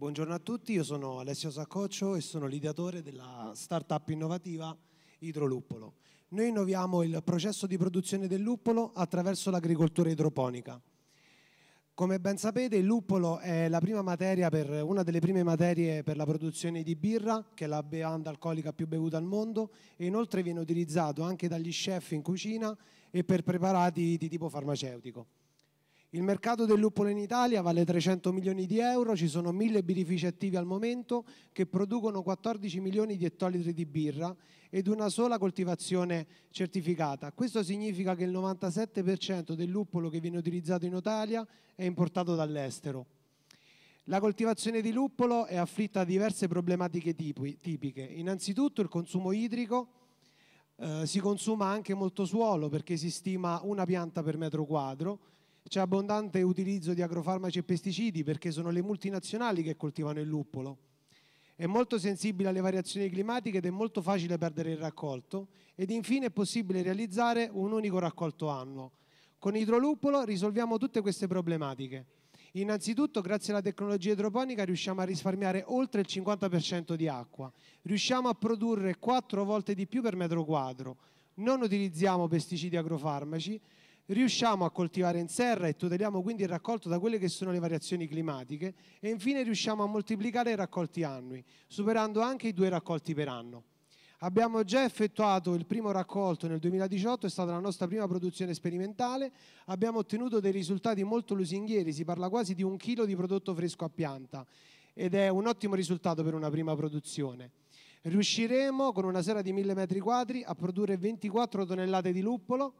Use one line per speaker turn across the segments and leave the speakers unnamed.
Buongiorno a tutti, io sono Alessio Saccoccio e sono l'ideatore della startup innovativa Idroluppolo. Noi innoviamo il processo di produzione del luppolo attraverso l'agricoltura idroponica. Come ben sapete il luppolo è per, una delle prime materie per la produzione di birra, che è la bevanda alcolica più bevuta al mondo, e inoltre viene utilizzato anche dagli chef in cucina e per preparati di tipo farmaceutico. Il mercato del luppolo in Italia vale 300 milioni di euro, ci sono 1000 birrifici attivi al momento che producono 14 milioni di ettolitri di birra ed una sola coltivazione certificata. Questo significa che il 97% del luppolo che viene utilizzato in Italia è importato dall'estero. La coltivazione di luppolo è afflitta a diverse problematiche tipiche. Innanzitutto il consumo idrico, eh, si consuma anche molto suolo perché si stima una pianta per metro quadro, c'è abbondante utilizzo di agrofarmaci e pesticidi perché sono le multinazionali che coltivano il luppolo. È molto sensibile alle variazioni climatiche ed è molto facile perdere il raccolto ed infine è possibile realizzare un unico raccolto annuo. Con idroluppolo risolviamo tutte queste problematiche. Innanzitutto, grazie alla tecnologia idroponica, riusciamo a risparmiare oltre il 50% di acqua. Riusciamo a produrre quattro volte di più per metro quadro. Non utilizziamo pesticidi agrofarmaci, riusciamo a coltivare in serra e tuteliamo quindi il raccolto da quelle che sono le variazioni climatiche e infine riusciamo a moltiplicare i raccolti annui, superando anche i due raccolti per anno. Abbiamo già effettuato il primo raccolto nel 2018, è stata la nostra prima produzione sperimentale, abbiamo ottenuto dei risultati molto lusinghieri, si parla quasi di un chilo di prodotto fresco a pianta ed è un ottimo risultato per una prima produzione. Riusciremo con una sera di 1000 metri quadri a produrre 24 tonnellate di luppolo,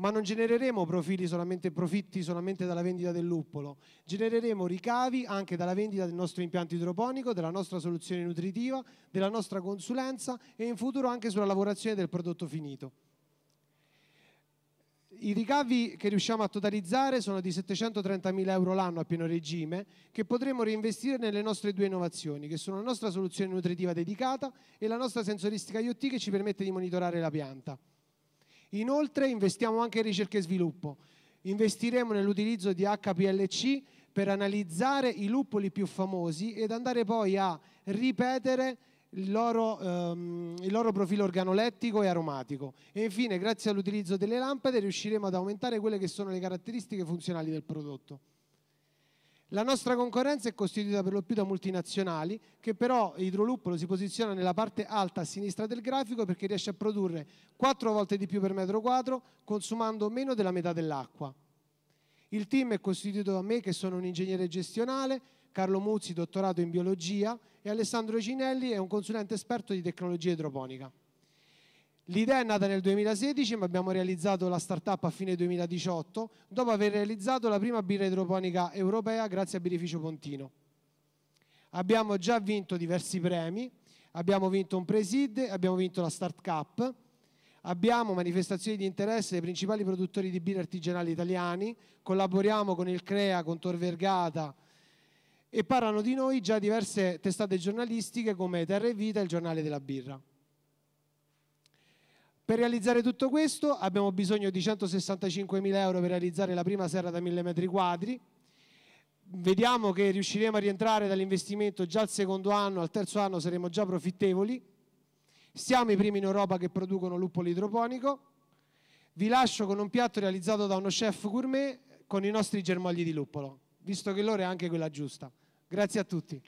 ma non genereremo solamente, profitti solamente dalla vendita del luppolo, genereremo ricavi anche dalla vendita del nostro impianto idroponico, della nostra soluzione nutritiva, della nostra consulenza e in futuro anche sulla lavorazione del prodotto finito. I ricavi che riusciamo a totalizzare sono di 730.000 euro l'anno a pieno regime che potremo reinvestire nelle nostre due innovazioni che sono la nostra soluzione nutritiva dedicata e la nostra sensoristica IoT che ci permette di monitorare la pianta. Inoltre investiamo anche in ricerca e sviluppo. Investiremo nell'utilizzo di HPLC per analizzare i lupoli più famosi ed andare poi a ripetere il loro, ehm, il loro, profilo organolettico e aromatico. E infine, grazie all'utilizzo delle lampade, riusciremo ad aumentare quelle che sono le caratteristiche funzionali del prodotto. La nostra concorrenza è costituita per lo più da multinazionali che però Idroluppolo si posiziona nella parte alta a sinistra del grafico perché riesce a produrre 4 volte di più per metro quadro consumando meno della metà dell'acqua. Il team è costituito da me che sono un ingegnere gestionale, Carlo Muzzi dottorato in biologia e Alessandro Cinelli è un consulente esperto di tecnologia idroponica. L'idea è nata nel 2016 ma abbiamo realizzato la startup a fine 2018 dopo aver realizzato la prima birra idroponica europea grazie a Birrificio Pontino. Abbiamo già vinto diversi premi, abbiamo vinto un Presid, abbiamo vinto la Start Cup, abbiamo manifestazioni di interesse dei principali produttori di birra artigianali italiani, collaboriamo con il CREA, con Tor Vergata e parlano di noi già diverse testate giornalistiche come Terra e Vita e il giornale della birra. Per realizzare tutto questo abbiamo bisogno di 165.000 euro per realizzare la prima serra da 1.000 metri quadri. Vediamo che riusciremo a rientrare dall'investimento già al secondo anno, al terzo anno saremo già profittevoli. Siamo i primi in Europa che producono luppolo idroponico. Vi lascio con un piatto realizzato da uno chef gourmet con i nostri germogli di luppolo, visto che l'ora è anche quella giusta. Grazie a tutti.